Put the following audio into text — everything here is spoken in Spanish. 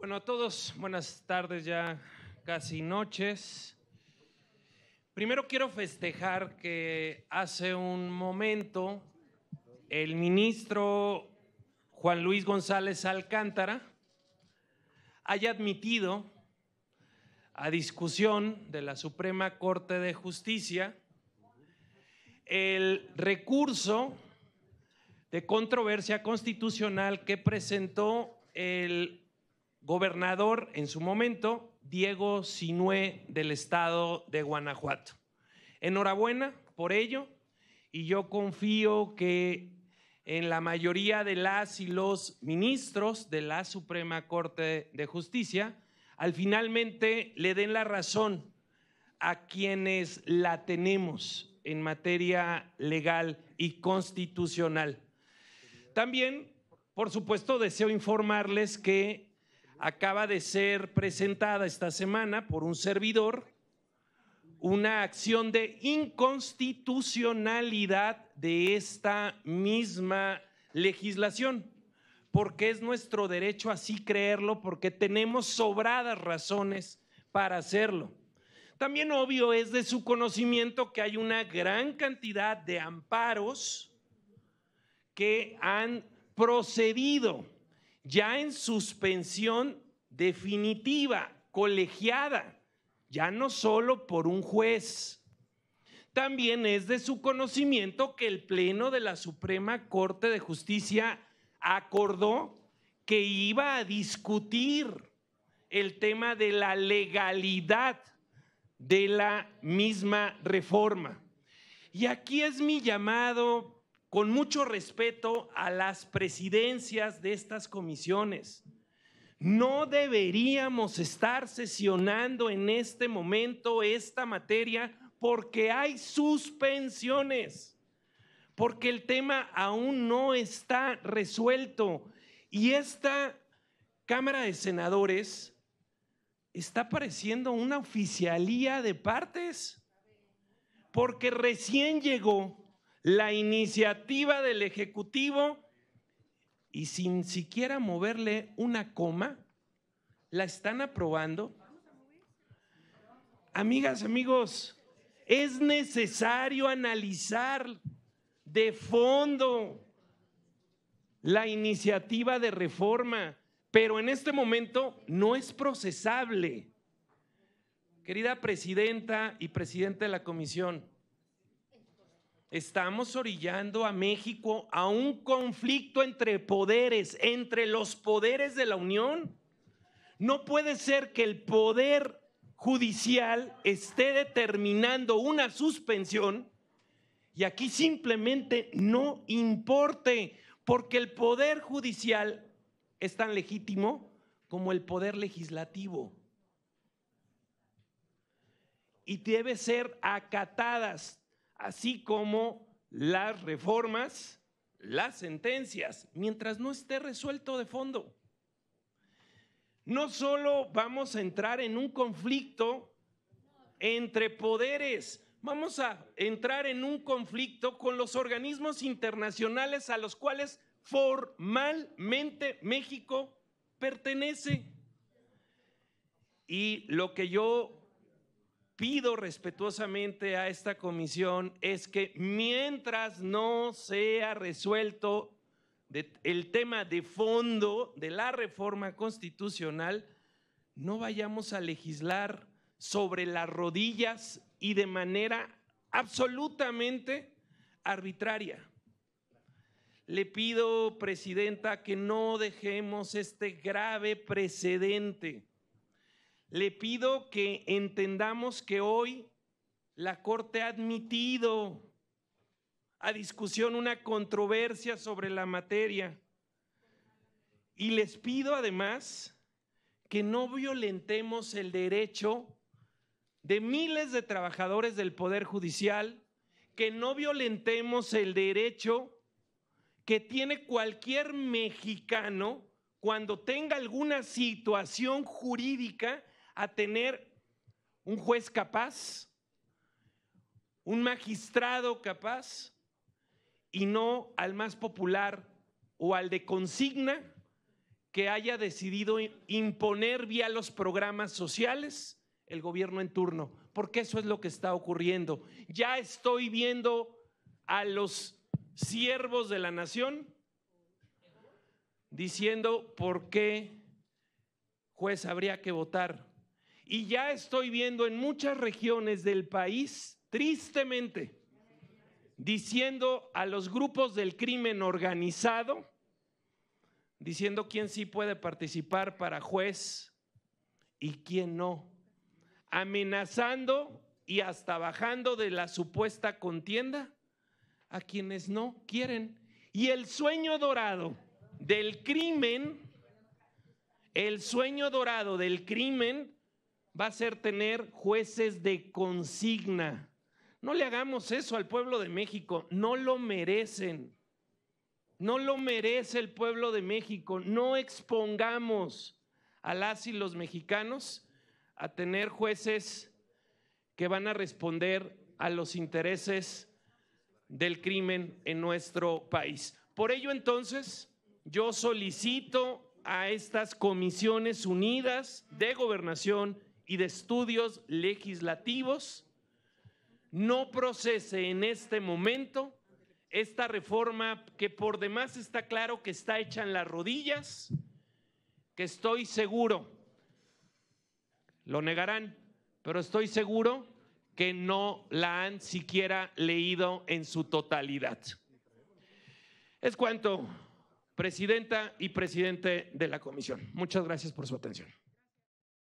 Bueno, a todos, buenas tardes ya, casi noches. Primero quiero festejar que hace un momento el ministro Juan Luis González Alcántara haya admitido a discusión de la Suprema Corte de Justicia el recurso de controversia constitucional que presentó el gobernador en su momento, Diego Sinué del estado de Guanajuato. Enhorabuena por ello y yo confío que en la mayoría de las y los ministros de la Suprema Corte de Justicia, al finalmente le den la razón a quienes la tenemos en materia legal y constitucional. También, por supuesto, deseo informarles que acaba de ser presentada esta semana por un servidor una acción de inconstitucionalidad de esta misma legislación, porque es nuestro derecho así creerlo, porque tenemos sobradas razones para hacerlo. También obvio es de su conocimiento que hay una gran cantidad de amparos que han procedido ya en suspensión definitiva, colegiada, ya no solo por un juez. También es de su conocimiento que el Pleno de la Suprema Corte de Justicia acordó que iba a discutir el tema de la legalidad de la misma reforma. Y aquí es mi llamado con mucho respeto a las presidencias de estas comisiones. No deberíamos estar sesionando en este momento esta materia porque hay suspensiones, porque el tema aún no está resuelto. Y esta Cámara de Senadores está pareciendo una oficialía de partes, porque recién llegó la iniciativa del Ejecutivo y sin siquiera moverle una coma, la están aprobando. Amigas, amigos, es necesario analizar de fondo la iniciativa de reforma, pero en este momento no es procesable. Querida presidenta y presidente de la comisión, estamos orillando a México a un conflicto entre poderes, entre los poderes de la Unión. No puede ser que el poder judicial esté determinando una suspensión y aquí simplemente no importe, porque el poder judicial es tan legítimo como el poder legislativo. Y debe ser acatadas así como las reformas, las sentencias, mientras no esté resuelto de fondo. No solo vamos a entrar en un conflicto entre poderes, vamos a entrar en un conflicto con los organismos internacionales a los cuales formalmente México pertenece. Y lo que yo pido respetuosamente a esta comisión es que mientras no sea resuelto el tema de fondo de la reforma constitucional, no vayamos a legislar sobre las rodillas y de manera absolutamente arbitraria. Le pido, Presidenta, que no dejemos este grave precedente le pido que entendamos que hoy la Corte ha admitido a discusión una controversia sobre la materia. Y les pido además que no violentemos el derecho de miles de trabajadores del Poder Judicial, que no violentemos el derecho que tiene cualquier mexicano cuando tenga alguna situación jurídica a tener un juez capaz, un magistrado capaz y no al más popular o al de consigna que haya decidido imponer vía los programas sociales el gobierno en turno, porque eso es lo que está ocurriendo. Ya estoy viendo a los siervos de la nación diciendo por qué juez habría que votar y ya estoy viendo en muchas regiones del país, tristemente, diciendo a los grupos del crimen organizado, diciendo quién sí puede participar para juez y quién no, amenazando y hasta bajando de la supuesta contienda a quienes no quieren. Y el sueño dorado del crimen, el sueño dorado del crimen va a ser tener jueces de consigna. No le hagamos eso al pueblo de México, no lo merecen. No lo merece el pueblo de México. No expongamos a las y los mexicanos a tener jueces que van a responder a los intereses del crimen en nuestro país. Por ello entonces, yo solicito a estas comisiones unidas de gobernación y de estudios legislativos no procese en este momento esta reforma que por demás está claro que está hecha en las rodillas, que estoy seguro, lo negarán, pero estoy seguro que no la han siquiera leído en su totalidad. Es cuanto, Presidenta y Presidente de la Comisión. Muchas gracias por su atención.